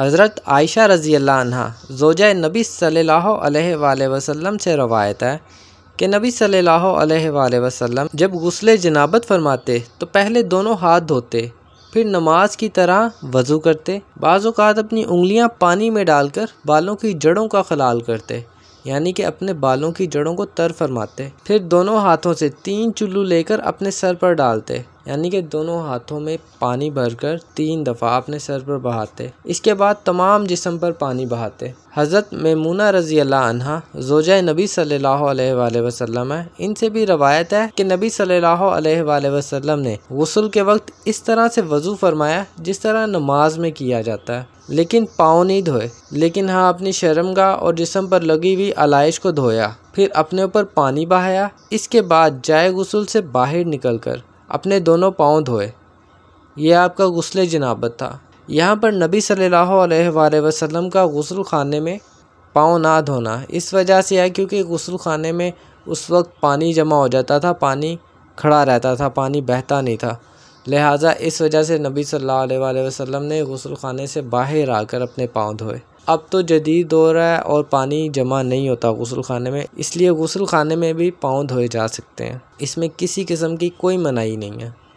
हज़रत आयशा रज़ी अल्लाह जोजा नबी सल्लल्लाहु वसम से रवायत है कि नबी सल्ला वसम जब गसल जनाबत फरमाते तो पहले दोनों हाथ धोते फिर नमाज की तरह वज़ू करते बाज़ात अपनी उंगलियां पानी में डालकर बालों की जड़ों का खलाल करते यानी कि अपने बालों की जड़ों को तर फरमाते फिर दोनों हाथों से तीन चुल्लू लेकर अपने सर पर डालते यानी कि दोनों हाथों में पानी भरकर तीन दफ़ा अपने सर पर बहाते इसके बाद तमाम जिसम पर पानी बहाते हज़रत ममूना रजी अल्लाह जोज नबी सल्ला वसलम है इनसे भी रवायत है कि नबी सल्ला अलैहि ने गसल के वक्त इस तरह से वज़ू फरमाया जिस तरह नमाज में किया जाता है लेकिन पाँव नहीं धोए लेकिन हाँ अपनी शर्मगा और जिसम पर लगी हुई आलाइश को धोया फिर अपने ऊपर पानी बहाया इसके बाद जाए गसल से बाहर निकल कर अपने दोनों पाँव धोए यह आपका गसल जनाबत था यहाँ पर नबी सल्ला वसलम का गसल खाने में पाँव ना धोना इस वजह से है क्योंकि गसल खाने में उस वक्त पानी जमा हो जाता था पानी खड़ा रहता था पानी बहता नहीं था लिहाजा इस वजह से नबी सल्ला वसम ने गसल खाने से बाहर आकर अपने पाँव धोए अब तो जदीद दौर है और पानी जमा नहीं होता गसल खाने में इसलिए गसल खाने में भी पाँव धोए जा सकते हैं इसमें किसी किस्म की कोई मनाही नहीं है